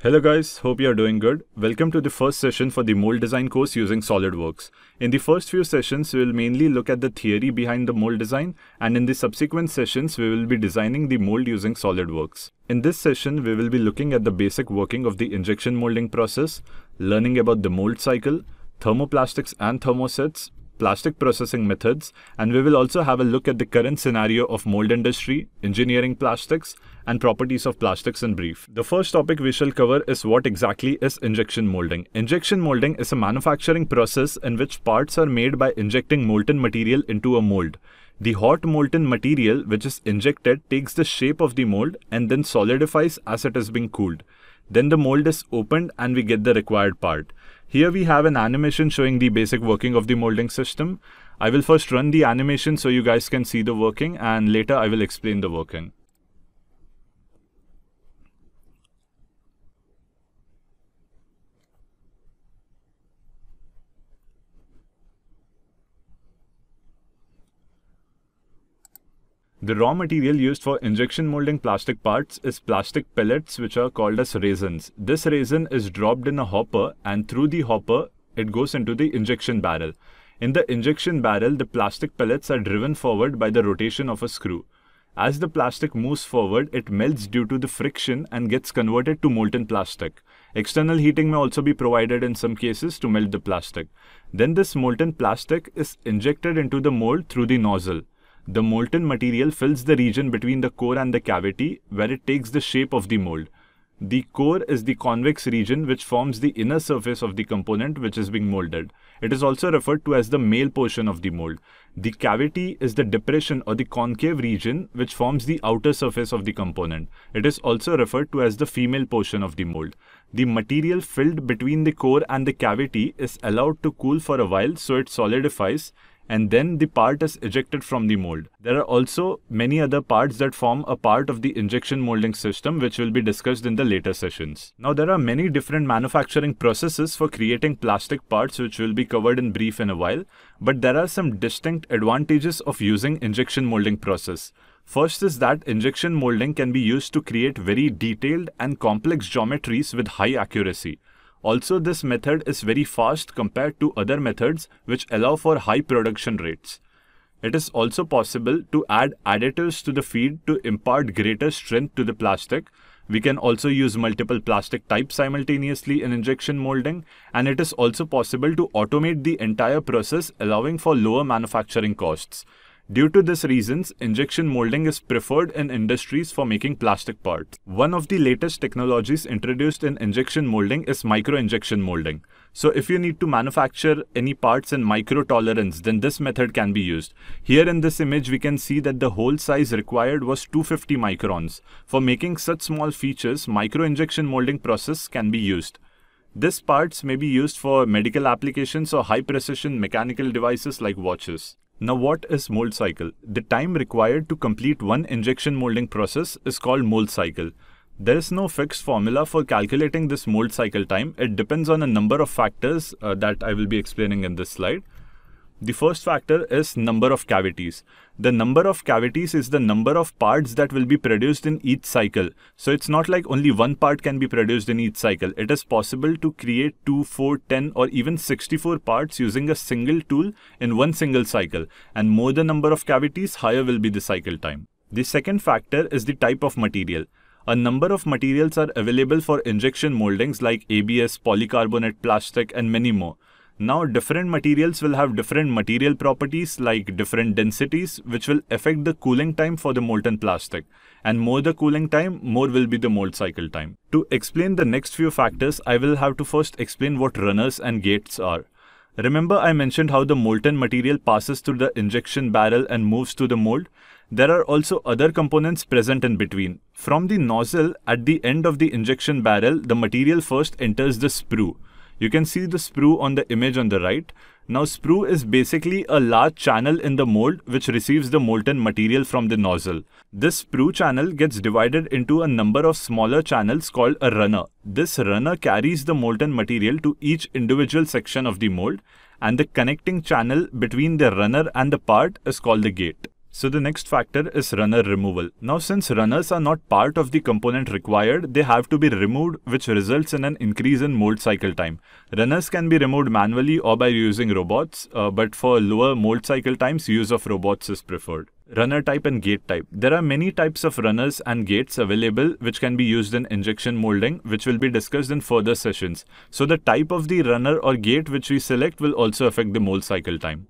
Hello guys, hope you are doing good. Welcome to the first session for the mold design course using SOLIDWORKS. In the first few sessions, we will mainly look at the theory behind the mold design and in the subsequent sessions, we will be designing the mold using SOLIDWORKS. In this session, we will be looking at the basic working of the injection molding process, learning about the mold cycle, thermoplastics and thermosets, plastic processing methods, and we will also have a look at the current scenario of mold industry, engineering plastics, and properties of plastics in brief. The first topic we shall cover is what exactly is injection molding. Injection molding is a manufacturing process in which parts are made by injecting molten material into a mold. The hot molten material which is injected takes the shape of the mold and then solidifies as it is being cooled. Then the mold is opened and we get the required part. Here we have an animation showing the basic working of the molding system. I will first run the animation so you guys can see the working and later I will explain the working. The raw material used for injection molding plastic parts is plastic pellets which are called as resins. This resin is dropped in a hopper and through the hopper it goes into the injection barrel. In the injection barrel, the plastic pellets are driven forward by the rotation of a screw. As the plastic moves forward, it melts due to the friction and gets converted to molten plastic. External heating may also be provided in some cases to melt the plastic. Then this molten plastic is injected into the mold through the nozzle. The molten material fills the region between the core and the cavity where it takes the shape of the mold. The core is the convex region which forms the inner surface of the component which is being molded. It is also referred to as the male portion of the mold. The cavity is the depression or the concave region which forms the outer surface of the component. It is also referred to as the female portion of the mold. The material filled between the core and the cavity is allowed to cool for a while so it solidifies and then the part is ejected from the mold. There are also many other parts that form a part of the injection molding system which will be discussed in the later sessions. Now there are many different manufacturing processes for creating plastic parts which will be covered in brief in a while, but there are some distinct advantages of using injection molding process. First is that injection molding can be used to create very detailed and complex geometries with high accuracy. Also, this method is very fast compared to other methods which allow for high production rates. It is also possible to add additives to the feed to impart greater strength to the plastic. We can also use multiple plastic types simultaneously in injection molding, and it is also possible to automate the entire process allowing for lower manufacturing costs. Due to this reasons, injection molding is preferred in industries for making plastic parts. One of the latest technologies introduced in injection molding is micro-injection molding. So if you need to manufacture any parts in micro-tolerance, then this method can be used. Here in this image, we can see that the hole size required was 250 microns. For making such small features, micro-injection molding process can be used. These parts may be used for medical applications or high precision mechanical devices like watches. Now what is mold cycle? The time required to complete one injection molding process is called mold cycle. There is no fixed formula for calculating this mold cycle time. It depends on a number of factors uh, that I will be explaining in this slide. The first factor is number of cavities. The number of cavities is the number of parts that will be produced in each cycle. So it's not like only one part can be produced in each cycle. It is possible to create 2, 4, 10 or even 64 parts using a single tool in one single cycle. And more the number of cavities, higher will be the cycle time. The second factor is the type of material. A number of materials are available for injection moldings like ABS, polycarbonate, plastic and many more. Now different materials will have different material properties like different densities which will affect the cooling time for the molten plastic and more the cooling time more will be the mold cycle time. To explain the next few factors I will have to first explain what runners and gates are. Remember I mentioned how the molten material passes through the injection barrel and moves to the mold? There are also other components present in between. From the nozzle, at the end of the injection barrel, the material first enters the sprue. You can see the sprue on the image on the right. Now sprue is basically a large channel in the mold which receives the molten material from the nozzle. This sprue channel gets divided into a number of smaller channels called a runner. This runner carries the molten material to each individual section of the mold and the connecting channel between the runner and the part is called the gate. So the next factor is runner removal. Now since runners are not part of the component required, they have to be removed which results in an increase in mold cycle time. Runners can be removed manually or by using robots, uh, but for lower mold cycle times, use of robots is preferred. Runner type and gate type. There are many types of runners and gates available which can be used in injection molding which will be discussed in further sessions. So the type of the runner or gate which we select will also affect the mold cycle time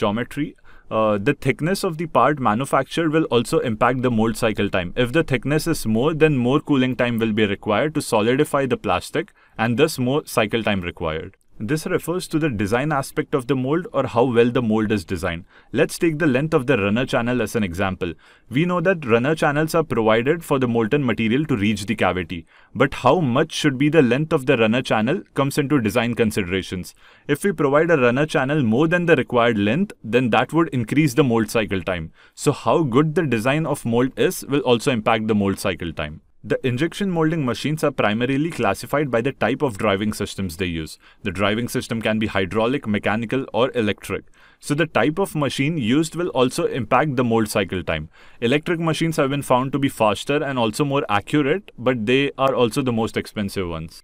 geometry uh, the thickness of the part manufactured will also impact the mold cycle time. If the thickness is more, then more cooling time will be required to solidify the plastic and thus more cycle time required. This refers to the design aspect of the mold or how well the mold is designed. Let's take the length of the runner channel as an example. We know that runner channels are provided for the molten material to reach the cavity. But how much should be the length of the runner channel comes into design considerations. If we provide a runner channel more than the required length, then that would increase the mold cycle time. So how good the design of mold is will also impact the mold cycle time. The injection molding machines are primarily classified by the type of driving systems they use. The driving system can be hydraulic, mechanical or electric. So the type of machine used will also impact the mold cycle time. Electric machines have been found to be faster and also more accurate, but they are also the most expensive ones.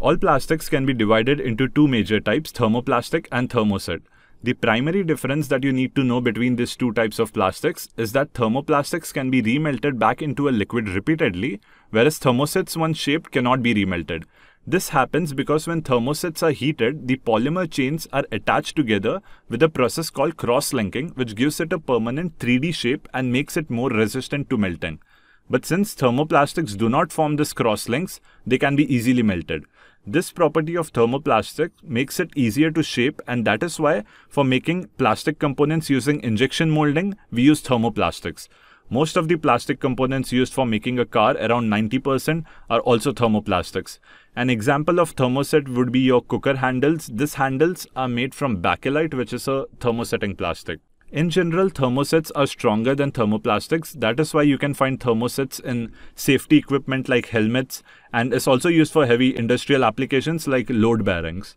All plastics can be divided into two major types, thermoplastic and thermoset. The primary difference that you need to know between these two types of plastics is that thermoplastics can be remelted back into a liquid repeatedly, whereas thermosets once shaped cannot be remelted. This happens because when thermosets are heated, the polymer chains are attached together with a process called cross-linking, which gives it a permanent 3D shape and makes it more resistant to melting. But since thermoplastics do not form these crosslinks, they can be easily melted. This property of thermoplastic makes it easier to shape and that is why for making plastic components using injection molding, we use thermoplastics. Most of the plastic components used for making a car, around 90%, are also thermoplastics. An example of thermoset would be your cooker handles. These handles are made from bakelite, which is a thermosetting plastic. In general, thermosets are stronger than thermoplastics. That is why you can find thermosets in safety equipment like helmets, and it's also used for heavy industrial applications like load bearings.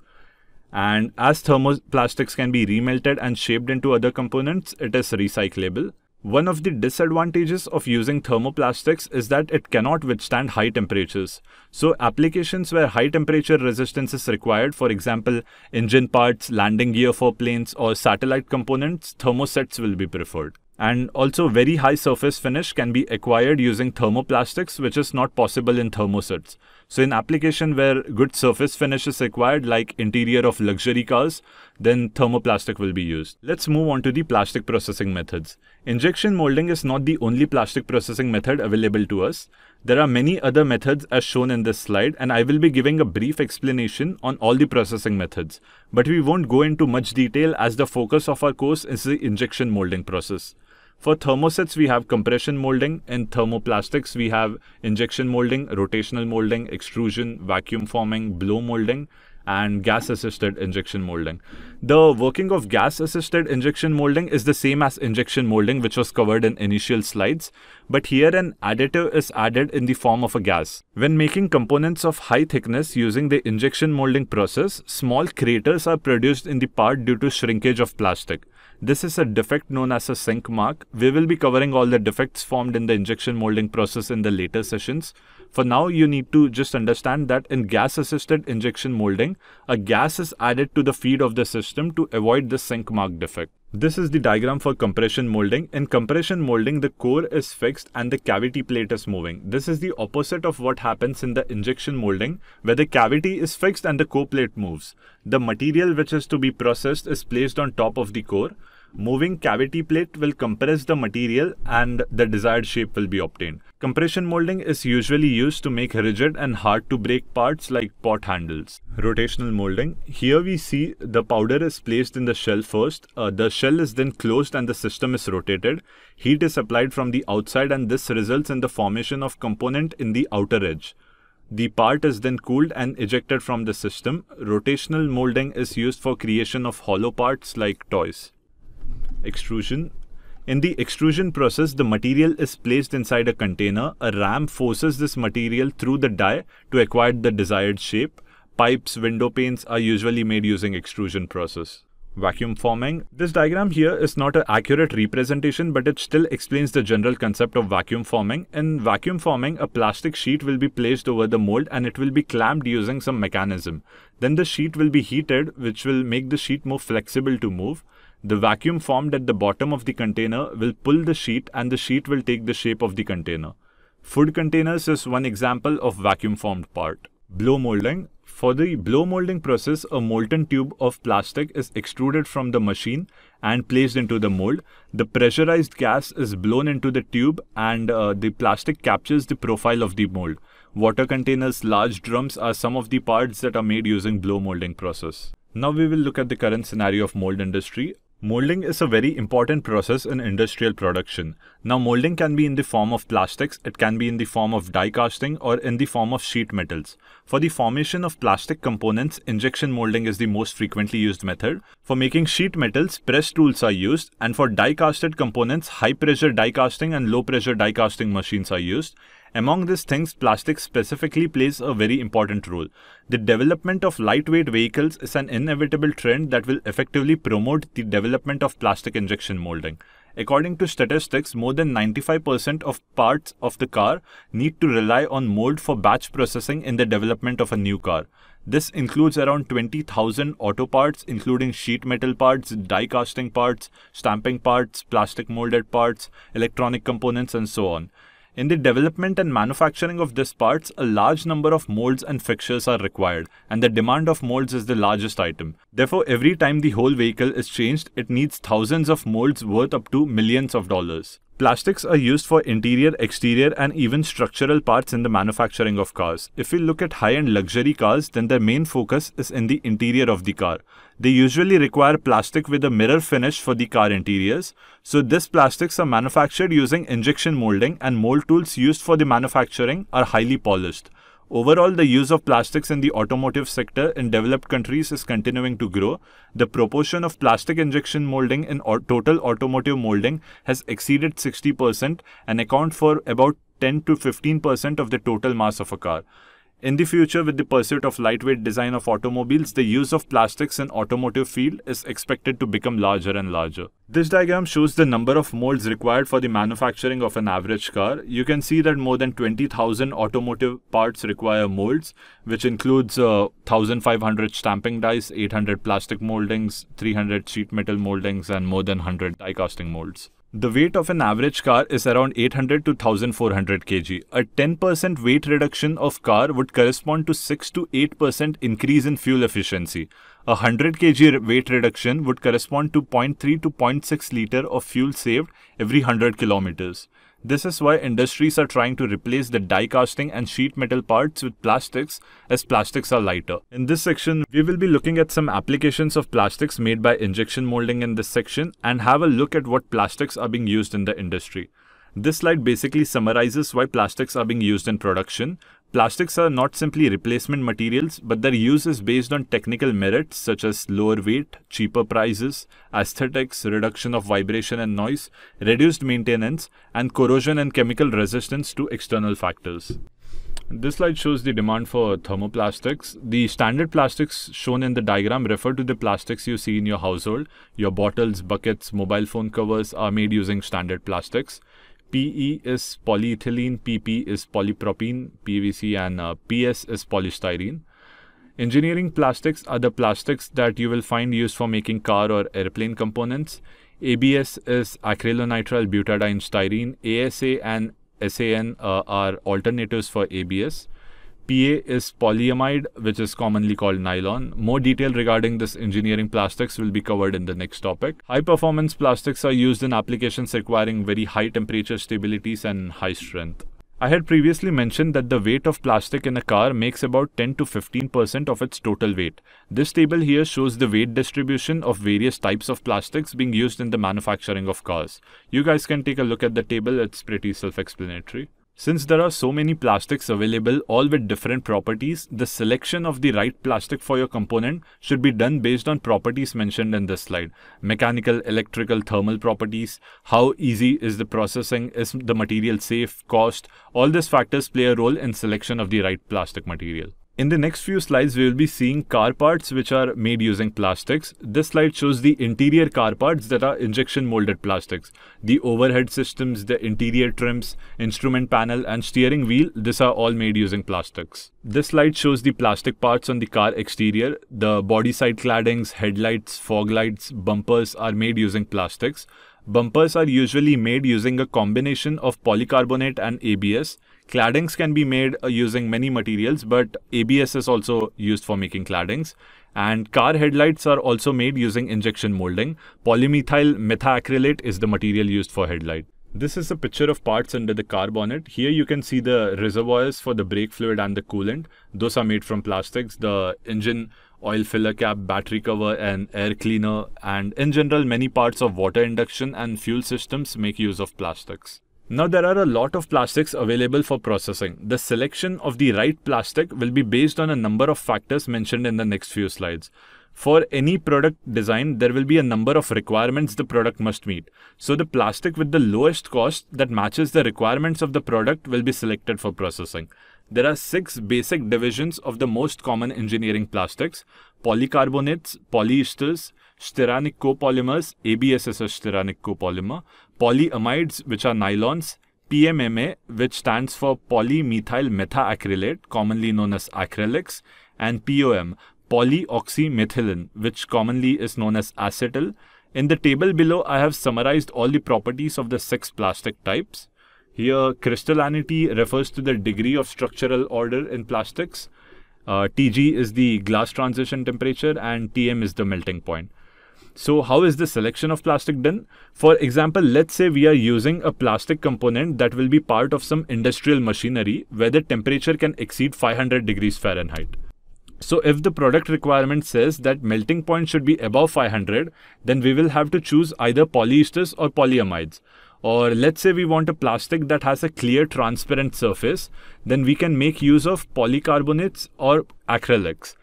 And as thermoplastics can be remelted and shaped into other components, it is recyclable. One of the disadvantages of using thermoplastics is that it cannot withstand high temperatures. So applications where high temperature resistance is required, for example, engine parts, landing gear for planes or satellite components, thermosets will be preferred. And also very high surface finish can be acquired using thermoplastics, which is not possible in thermosets. So in application where good surface finish is required, like interior of luxury cars, then thermoplastic will be used. Let's move on to the plastic processing methods. Injection molding is not the only plastic processing method available to us. There are many other methods as shown in this slide and I will be giving a brief explanation on all the processing methods. But we won't go into much detail as the focus of our course is the injection molding process. For thermosets, we have compression molding. In thermoplastics, we have injection molding, rotational molding, extrusion, vacuum forming, blow molding and gas assisted injection molding. The working of gas assisted injection molding is the same as injection molding, which was covered in initial slides, but here an additive is added in the form of a gas. When making components of high thickness using the injection molding process, small craters are produced in the part due to shrinkage of plastic. This is a defect known as a sink mark. We will be covering all the defects formed in the injection molding process in the later sessions. For now, you need to just understand that in gas assisted injection molding, a gas is added to the feed of the system to avoid the sink mark defect. This is the diagram for compression molding. In compression molding, the core is fixed and the cavity plate is moving. This is the opposite of what happens in the injection molding, where the cavity is fixed and the core plate moves. The material which is to be processed is placed on top of the core Moving cavity plate will compress the material and the desired shape will be obtained. Compression molding is usually used to make rigid and hard to break parts like pot handles. Rotational molding. Here we see the powder is placed in the shell first. Uh, the shell is then closed and the system is rotated. Heat is applied from the outside and this results in the formation of component in the outer edge. The part is then cooled and ejected from the system. Rotational molding is used for creation of hollow parts like toys extrusion. In the extrusion process, the material is placed inside a container. A ram forces this material through the die to acquire the desired shape. Pipes, window panes are usually made using extrusion process vacuum forming. This diagram here is not an accurate representation, but it still explains the general concept of vacuum forming. In vacuum forming, a plastic sheet will be placed over the mold and it will be clamped using some mechanism. Then the sheet will be heated, which will make the sheet more flexible to move. The vacuum formed at the bottom of the container will pull the sheet and the sheet will take the shape of the container. Food containers is one example of vacuum formed part. Blow molding. For the blow molding process, a molten tube of plastic is extruded from the machine and placed into the mold. The pressurized gas is blown into the tube and uh, the plastic captures the profile of the mold. Water containers, large drums are some of the parts that are made using blow molding process. Now we will look at the current scenario of mold industry. Molding is a very important process in industrial production. Now molding can be in the form of plastics, it can be in the form of die casting or in the form of sheet metals. For the formation of plastic components, injection molding is the most frequently used method. For making sheet metals, press tools are used and for die casted components, high pressure die casting and low pressure die casting machines are used. Among these things, plastic specifically plays a very important role. The development of lightweight vehicles is an inevitable trend that will effectively promote the development of plastic injection molding. According to statistics, more than 95% of parts of the car need to rely on mold for batch processing in the development of a new car. This includes around 20,000 auto parts, including sheet metal parts, die casting parts, stamping parts, plastic molded parts, electronic components, and so on. In the development and manufacturing of these parts, a large number of molds and fixtures are required, and the demand of molds is the largest item. Therefore, every time the whole vehicle is changed, it needs thousands of molds worth up to millions of dollars. Plastics are used for interior, exterior, and even structural parts in the manufacturing of cars. If we look at high end luxury cars, then their main focus is in the interior of the car. They usually require plastic with a mirror finish for the car interiors. So, these plastics are manufactured using injection molding, and mold tools used for the manufacturing are highly polished. Overall, the use of plastics in the automotive sector in developed countries is continuing to grow. The proportion of plastic injection molding in total automotive molding has exceeded 60% and account for about 10 to 15% of the total mass of a car. In the future, with the pursuit of lightweight design of automobiles, the use of plastics in automotive field is expected to become larger and larger. This diagram shows the number of molds required for the manufacturing of an average car. You can see that more than 20,000 automotive parts require molds, which includes uh, 1,500 stamping dies, 800 plastic moldings, 300 sheet metal moldings, and more than 100 die casting molds. The weight of an average car is around 800 to 1400 kg. A 10% weight reduction of car would correspond to 6 to 8% increase in fuel efficiency. A 100 kg weight reduction would correspond to 0.3 to 0.6 liter of fuel saved every 100 kilometers. This is why industries are trying to replace the die casting and sheet metal parts with plastics as plastics are lighter. In this section, we will be looking at some applications of plastics made by injection molding in this section and have a look at what plastics are being used in the industry. This slide basically summarizes why plastics are being used in production, Plastics are not simply replacement materials, but their use is based on technical merits such as lower weight, cheaper prices, aesthetics, reduction of vibration and noise, reduced maintenance, and corrosion and chemical resistance to external factors. This slide shows the demand for thermoplastics. The standard plastics shown in the diagram refer to the plastics you see in your household. Your bottles, buckets, mobile phone covers are made using standard plastics. PE is polyethylene, PP is polypropene, PVC and uh, PS is polystyrene. Engineering plastics are the plastics that you will find used for making car or airplane components. ABS is acrylonitrile butadiene styrene. ASA and SAN uh, are alternatives for ABS. PA is polyamide, which is commonly called nylon. More detail regarding this engineering plastics will be covered in the next topic. High-performance plastics are used in applications requiring very high temperature stabilities and high strength. I had previously mentioned that the weight of plastic in a car makes about 10 to 15% of its total weight. This table here shows the weight distribution of various types of plastics being used in the manufacturing of cars. You guys can take a look at the table, it's pretty self-explanatory. Since there are so many plastics available all with different properties, the selection of the right plastic for your component should be done based on properties mentioned in this slide. Mechanical, electrical, thermal properties, how easy is the processing, is the material safe, cost, all these factors play a role in selection of the right plastic material. In the next few slides, we will be seeing car parts which are made using plastics. This slide shows the interior car parts that are injection molded plastics. The overhead systems, the interior trims, instrument panel and steering wheel, these are all made using plastics. This slide shows the plastic parts on the car exterior. The body side claddings, headlights, fog lights, bumpers are made using plastics. Bumpers are usually made using a combination of polycarbonate and ABS. Claddings can be made uh, using many materials, but ABS is also used for making claddings. And car headlights are also made using injection molding. Polymethyl methacrylate is the material used for headlight. This is a picture of parts under the car bonnet. Here you can see the reservoirs for the brake fluid and the coolant. Those are made from plastics. The engine oil filler cap, battery cover, and air cleaner. And in general, many parts of water induction and fuel systems make use of plastics. Now there are a lot of plastics available for processing. The selection of the right plastic will be based on a number of factors mentioned in the next few slides. For any product design, there will be a number of requirements the product must meet. So the plastic with the lowest cost that matches the requirements of the product will be selected for processing. There are six basic divisions of the most common engineering plastics, polycarbonates, polyesters, Styranic copolymers, ABS is styranic copolymer, polyamides, which are nylons, PMMA, which stands for polymethyl methacrylate, commonly known as acrylics, and POM, polyoxymethylene, which commonly is known as acetyl. In the table below, I have summarized all the properties of the six plastic types. Here, crystallinity refers to the degree of structural order in plastics. Uh, TG is the glass transition temperature and TM is the melting point. So how is the selection of plastic done? For example, let's say we are using a plastic component that will be part of some industrial machinery where the temperature can exceed 500 degrees Fahrenheit. So if the product requirement says that melting point should be above 500, then we will have to choose either polyesters or polyamides. Or let's say we want a plastic that has a clear transparent surface, then we can make use of polycarbonates or acrylics.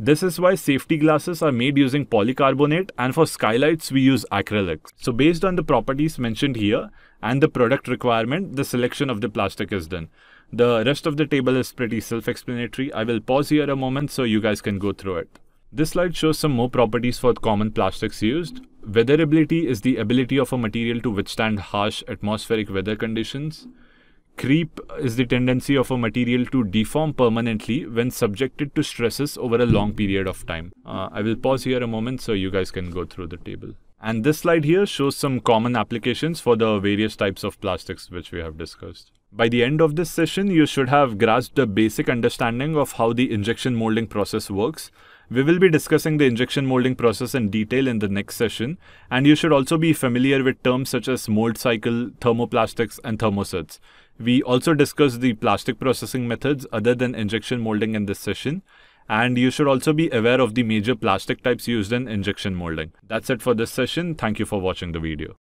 This is why safety glasses are made using polycarbonate and for skylights we use acrylics. So based on the properties mentioned here and the product requirement, the selection of the plastic is done. The rest of the table is pretty self-explanatory. I will pause here a moment so you guys can go through it. This slide shows some more properties for common plastics used. Weatherability is the ability of a material to withstand harsh atmospheric weather conditions. Creep is the tendency of a material to deform permanently when subjected to stresses over a long period of time. Uh, I will pause here a moment so you guys can go through the table. And this slide here shows some common applications for the various types of plastics which we have discussed. By the end of this session, you should have grasped the basic understanding of how the injection molding process works. We will be discussing the injection molding process in detail in the next session, and you should also be familiar with terms such as mold cycle, thermoplastics, and thermosets. We also discussed the plastic processing methods other than injection molding in this session. And you should also be aware of the major plastic types used in injection molding. That's it for this session. Thank you for watching the video.